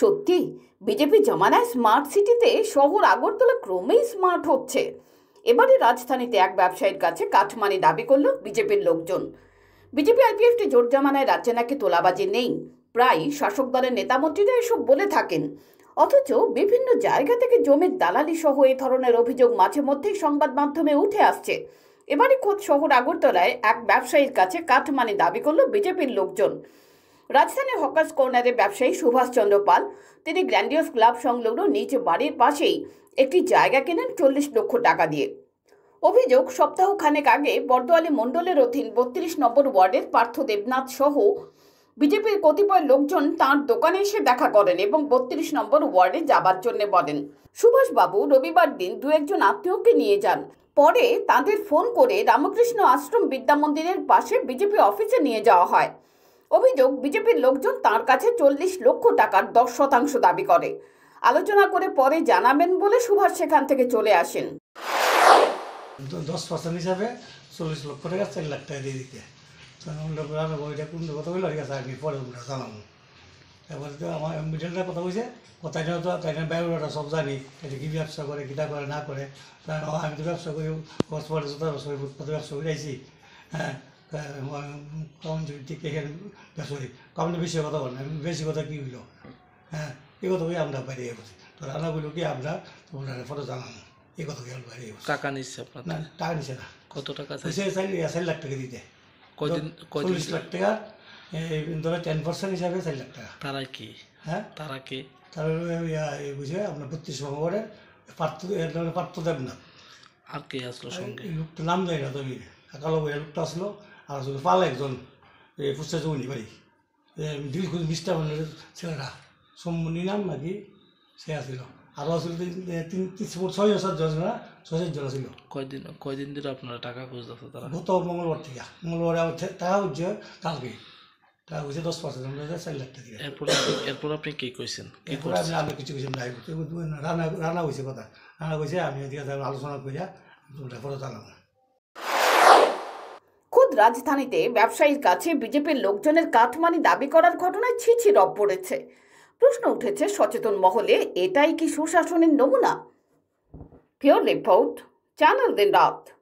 সত্যি বিজেপি জমানায় স্মার্ট সিটিতে শহর আগরতলা ক্রমেই স্মার্ট হচ্ছে এবারে রাজধানীতে এক ব্যবসায়ীর কাছে কাঠমানি দাবি করল বিজেপির লোকজন বিজেপি আইপিএফটি জোট জামানায় রাজ্যে নাকি তোলাবাজি নেই প্রায় শাসক দলের নেতামন্ত্রীরা এসব বলে থাকেন অথচ বিভিন্ন জায়গা থেকে জমির দালালি সহ এই ধরনের অভিযোগ মাঝে মধ্যেই সংবাদ মাধ্যমে উঠে আসছে এবারে খোদ শহর আগরতলায় এক ব্যবসায়ীর কাছে কাঠমানি দাবি করল বিজেপির লোকজন রাজধানীর হকার্স কর্নারে ব্যবসায়ী সুভাষচন্দ্র পাল তিনি গ্র্যান্ডিয়স ক্লাব সংলগ্ন নিজ বাড়ির পাশেই একটি জায়গা কেনেন চল্লিশ লক্ষ টাকা দিয়ে অভিযোগ সপ্তাহখানেক আগে বর্দোয়ালি মণ্ডলের অধীন বত্রিশ নম্বর ওয়ার্ডের পার্থ দেবনাথ সহ বিজেপির কতিপয় লোকজন তার দোকানে এসে দেখা করেন এবং বত্রিশ নম্বর ওয়ার্ডে যাবার জন্য বলেন সুভাষবাবু রবিবার দিন দু একজন আত্মীয়কে নিয়ে যান পরে তাদের ফোন করে রামকৃষ্ণ আশ্রম বিদ্যা মন্দিরের পাশে বিজেপি অফিসে নিয়ে যাওয়া হয় অভিযোগ বিজেপির লোকজন তার কাছে চল্লিশ লক্ষ টাকার দশ শতাংশ দাবি করে আলোচনা করে পরে জানাবেন বলে সুভাষ সেখান থেকে চলে আসেন দশ পার্সেন্ট হিসাবে চল্লিশ লক্ষ টাকা চার লাখ টাকা দিয়ে দিতে ওইটা কোন কথা বললো ঠিক আছে আমি পরে জানাবো এবার তো আমার মিডিলটা কথা বলছে কোথায় তো তাই বায়োডাটা সব জানি এটা কী ব্যবসা করে কীটা করে না করে আমি তো ব্যবসা করি হসপিটাল কত ব্যবসা করে আইছি হ্যাঁ কমন বেশি কথা বলেন বেশি কথা কী হইলো হ্যাঁ এ কথা বই আমরা বাইরে গেছি তো রান্না বললো কি আমরা তোমরা ফটো জানানো এ কথা গেল বাইরে টাকা নিচ্ছে না টাকা নিচ্ছে না কত টাকা সে চার লাখ টাকা দিতে কদিন চল্লিশ লাখ টাকা ধরো টেন পার্সেন্ট হিসাবে চার লাখ টাকা তারা কি হ্যাঁ তারা কি তারা বুঝে আপনার বত্রিশ ভগবানের পার্থ পার্থ দেব না আর কে আসলো সঙ্গে লোকটা নাম দেয় না তুমি কালো বইয়ের লোকটা আসলো আর আসলে পালা একজন ফুসা চৌনি বাড়ি দিল খুঁজে মিস্টার ছেলেটা সম্মনি নাম নাকি সে আসিল আরও আসলে তিন ছয় সাতজন না ছয় সাতজন আসিল কয়দিন কয়দিন ধরে আপনারা টাকা খুঁজতেছে তারা গত মঙ্গলবার থেকে মঙ্গলবারে আমার টাকা হচ্ছে কালকে টাকা হয়েছে দশ পার্সেন্ট চার লাখ টাকা এরপর এরপর আপনি কী কইছেন এরপর আমি আমি কিছু কিছু নাই রান্না রান্না হয়েছে কথা রান্না হয়েছে আমি এদিকে আলোচনা করিয়া তোমরা ফেরত আনাম রাজধানীতে ব্যবসায়ীর কাছে বিজেপির লোকজনের কাঠমানি দাবি করার ঘটনায় ছিছি রব পড়েছে প্রশ্ন উঠেছে সচেতন মহলে এটাই কি সুশাসনের নমুনা ফিওর রিপোর্ট চ্যানেল দিন রাত